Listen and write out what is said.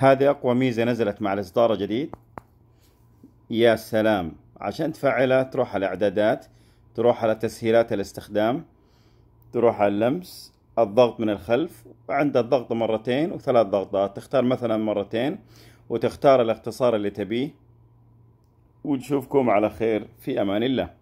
هذه أقوى ميزة نزلت مع الإصدار الجديد يا سلام عشان تفعلها تروح على الاعدادات تروح على تسهيلات الاستخدام تروح على اللمس الضغط من الخلف وعند الضغط مرتين وثلاث ضغطات تختار مثلا مرتين وتختار الاختصار اللي تبيه ونشوفكم على خير في أمان الله